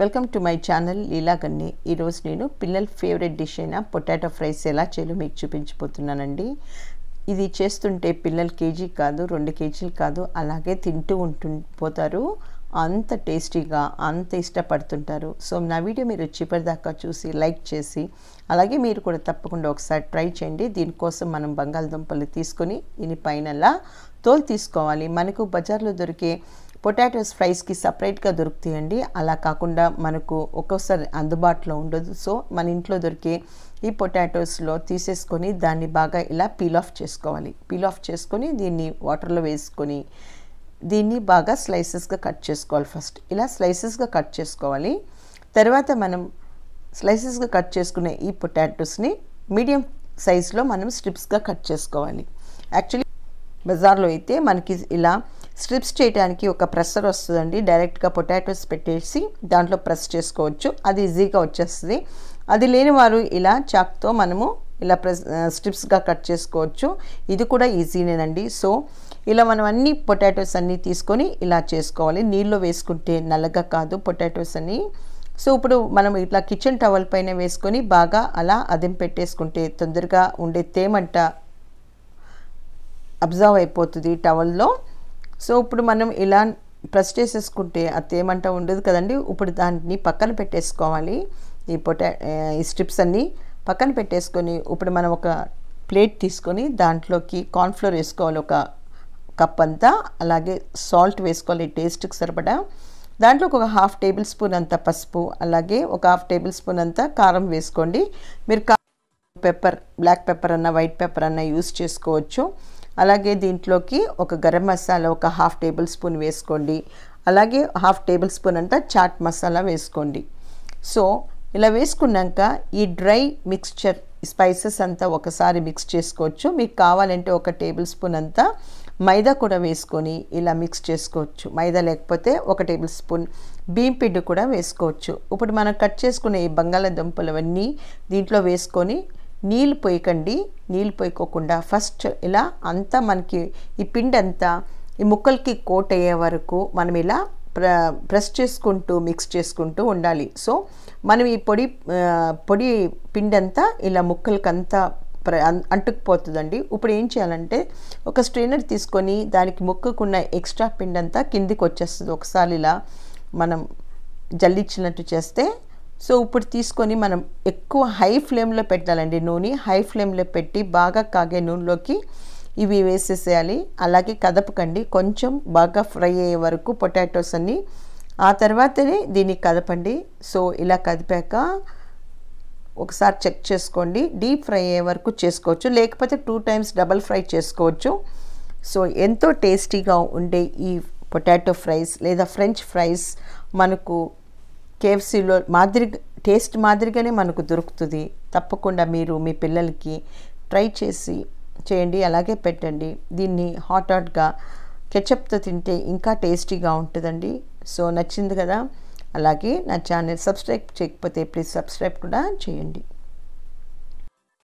welcome to my channel Leelaganni ఈరోజు నేను పిల్లల ఫేవరెట్ డిష్ అయిన పొటాటో ఫ్రైస్ ఎలా చేయాలో మీకు చూపించబోతున్నానండి ఇది చేస్తుంటే పిల్లలు కేజీ కాదు రెండు కేజీలు కాదు అలాగే తింటూ ఉంటు పోతారు అంత టేస్టీగా అంత ఇష్టపడుతుంటారు సో నా వీడియో మీరు చిపరిదాకా చూసి లైక్ చేసి అలాగే మీరు కూడా తప్పకుండా ఒకసారి ట్రై చేయండి దీనికోసం మనం బంగాళదుంపలు తీసుకొని దీని పైనలా తోలు తీసుకోవాలి మనకు బజార్లో దొరికే పొటాటోస్ ఫ్రైస్కి సపరేట్గా దొరుకుతాయండి అలా కాకుండా మనకు ఒక్కోసారి అందుబాటులో ఉండదు సో మన ఇంట్లో దొరికే ఈ పొటాటోస్లో తీసేసుకొని దాన్ని బాగా ఇలా పీల్ ఆఫ్ చేసుకోవాలి పీల్ ఆఫ్ చేసుకొని దీన్ని వాటర్లో వేసుకొని దీన్ని బాగా స్లైసెస్గా కట్ చేసుకోవాలి ఫస్ట్ ఇలా స్లైసెస్గా కట్ చేసుకోవాలి తర్వాత మనం స్లైసెస్గా కట్ చేసుకునే ఈ పొటాటోస్ని మీడియం సైజులో మనం స్ట్రిప్స్గా కట్ చేసుకోవాలి యాక్చువల్లీ బజార్లో అయితే మనకి ఇలా స్ట్రిప్స్ చేయడానికి ఒక ప్రెస్సర్ వస్తుందండి డైరెక్ట్గా పొటాటోస్ పెట్టేసి దాంట్లో ప్రెస్ చేసుకోవచ్చు అది ఈజీగా వచ్చేస్తుంది అది లేని వారు ఇలా చాక్తో మనము ఇలా ప్రెస్ స్ట్రిప్స్గా కట్ చేసుకోవచ్చు ఇది కూడా ఈజీనేనండి సో ఇలా మనం అన్ని పొటాటోస్ అన్నీ తీసుకొని ఇలా చేసుకోవాలి నీళ్ళు వేసుకుంటే నల్లగా కాదు పొటాటోస్ అన్నీ సో ఇప్పుడు మనం ఇట్లా కిచెన్ టవల్ పైన వేసుకొని బాగా అలా అదం పెట్టేసుకుంటే తొందరగా ఉండే తేమంట అబ్జర్వ్ అయిపోతుంది టవల్లో సో ఇప్పుడు మనం ఇలా ప్రెస్ చేసేసుకుంటే అది ఏమంటా ఉండదు కదండి ఇప్పుడు దాన్ని పక్కన పెట్టేసుకోవాలి ఈ పొటా ఈ స్ట్రిప్స్ అన్నీ పక్కన పెట్టేసుకొని ఇప్పుడు మనం ఒక ప్లేట్ తీసుకొని దాంట్లోకి కార్న్ఫ్లోర్ వేసుకోవాలి ఒక కప్ అంతా అలాగే సాల్ట్ వేసుకోవాలి టేస్ట్కి సరిపడా దాంట్లో ఒక హాఫ్ టేబుల్ స్పూన్ అంత పసుపు అలాగే ఒక హాఫ్ టేబుల్ స్పూన్ అంత కారం వేసుకోండి మీరు పెప్పర్ బ్లాక్ పెప్పర్ అన్న వైట్ పెప్పర్ అన్న యూస్ చేసుకోవచ్చు అలాగే దీంట్లోకి ఒక గరం మసాలా ఒక హాఫ్ టేబుల్ స్పూన్ వేసుకోండి అలాగే హాఫ్ టేబుల్ స్పూన్ అంతా చాట్ మసాలా వేసుకోండి సో ఇలా వేసుకున్నాక ఈ డ్రై మిక్స్చర్ స్పైసెస్ అంతా ఒకసారి మిక్స్ చేసుకోవచ్చు మీకు కావాలంటే ఒక టేబుల్ స్పూన్ అంతా మైదా కూడా వేసుకొని ఇలా మిక్స్ చేసుకోవచ్చు మైదా లేకపోతే ఒక టేబుల్ స్పూన్ బియ్యం పిండి కూడా వేసుకోవచ్చు ఇప్పుడు మనం కట్ చేసుకునే ఈ బంగాళాదుంపలు అవన్నీ దీంట్లో వేసుకొని నీళ్ళు పోయకండి నీళ్ళు పోయకోకుండా ఫస్ట్ ఇలా అంతా మనకి ఈ పిండి అంతా ఈ ముక్కలకి కోట్ అయ్యే వరకు మనం ఇలా ప్ర ప్రెస్ చేసుకుంటూ మిక్స్ చేసుకుంటూ ఉండాలి సో మనం ఈ పొడి పొడి పిండి అంతా ఇలా ముక్కలకంతా ప్ర అంటుకుపోతుందండి ఇప్పుడు ఏం చేయాలంటే ఒక స్ట్రైనర్ తీసుకొని దానికి ముక్కకున్న ఎక్స్ట్రా పిండి అంతా కిందికి వచ్చేస్తుంది ఒకసారి ఇలా మనం జల్లిచ్చినట్టు చేస్తే సో ఇప్పుడు తీసుకొని మనం ఎక్కువ హై ఫ్లేమ్లో పెట్టాలండి నూనె హై ఫ్లేమ్లో పెట్టి బాగా కాగే నూనెలోకి ఇవి వేసేసేయాలి అలాగే కదపకండి కొంచెం బాగా ఫ్రై అయ్యే వరకు పొటాటోస్ అన్నీ ఆ తర్వాతనే దీన్ని కదపండి సో ఇలా కదిపాక ఒకసారి చెక్ చేసుకోండి డీప్ ఫ్రై అయ్యే వరకు చేసుకోవచ్చు లేకపోతే టూ టైమ్స్ డబల్ ఫ్రై చేసుకోవచ్చు సో ఎంతో టేస్టీగా ఉండే ఈ పొటాటో ఫ్రైస్ లేదా ఫ్రెంచ్ ఫ్రైస్ మనకు కేఎఫ్సీలో మాదిరి టేస్ట్ మాదిరిగానే మనకు దొరుకుతుంది తప్పకుండా మీరు మీ పిల్లలకి ట్రై చేసి చేయండి అలాగే పెట్టండి దీన్ని హాట్ హాట్గా కెచప్తో తింటే ఇంకా టేస్టీగా ఉంటుందండి సో నచ్చింది కదా అలాగే నా ఛానల్ సబ్స్క్రైబ్ చేయకపోతే ప్లీజ్ సబ్స్క్రైబ్ కూడా చేయండి